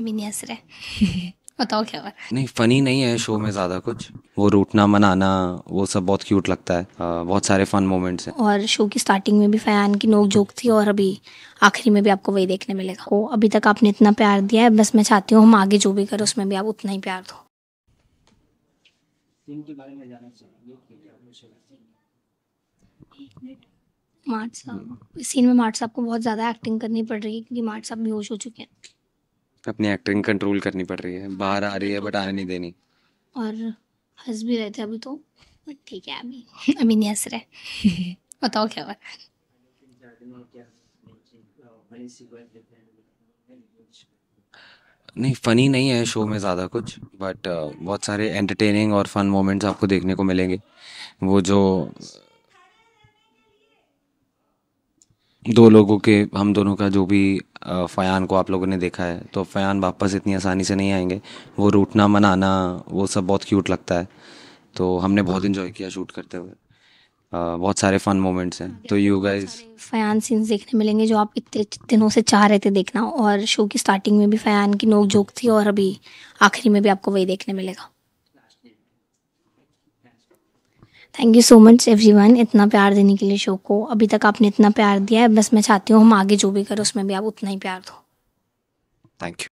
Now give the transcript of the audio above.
अभी नहीं हंस रहे बताओ क्या बात है नहीं फनी नहीं है शो में ज़्यादा कुछ वो रूटना मनाना वो सब बहुत क्यूट लगता है आ, बहुत सारे फन मोमेंट्स हैं और शो की स्टार्टिंग में भी फैन की नोक जोक थी और अभी आखिरी में भी आपको वही देखने मिलेगा वो अभी तक आपने इतना प्यार दिया है बस मैं चाहती हूँ हम आगे जो भी करें उसमें भी आप उतना ही प्यार दो मार्ट साहब इस सीन में मार्ट साहब को बहुत ज़्यादा एक्टिंग करनी पड़ रही है क्योंकि मार्ट साहब बेहोश हो चुके हैं अपनी एक्टिंग कंट्रोल करनी पड़ रही है हाँ, बाहर आ रही है बट आने नहीं देनी और हंस भी रहे थे अभी तो बट ठीक है अभी अभी नहीं हंस रहे बताओ क्या हुआ नहीं फ़नी नहीं है शो में ज़्यादा कुछ बट uh, बहुत सारे एंटरटेनिंग और फन मोमेंट्स आपको देखने को मिलेंगे वो जो दो लोगों के हम दोनों का जो भी फ़यान को आप लोगों ने देखा है तो फ़यान वापस इतनी आसानी से नहीं आएंगे वो रूटना मनाना वो सब बहुत क्यूट लगता है तो हमने बहुत इन्जॉय किया शूट करते हुए बहुत सारे फन मोमेंट्स हैं हाँ, तो यू गाइस फ़यान सीन्स देखने मिलेंगे जो आप इतने दिनों से चाह रहे थे देखना और शो की स्टार्टिंग में भी फ़यान की नोक जोक थी और अभी आखिरी में भी आपको वही देखने मिलेगा thank you so much everyone इतना प्यार देने के लिए शो को अभी तक आपने इतना प्यार दिया है बस मैं चाहती हूँ हम आगे जो भी करें उसमें भी आप उतना ही प्यार दो थैंक यू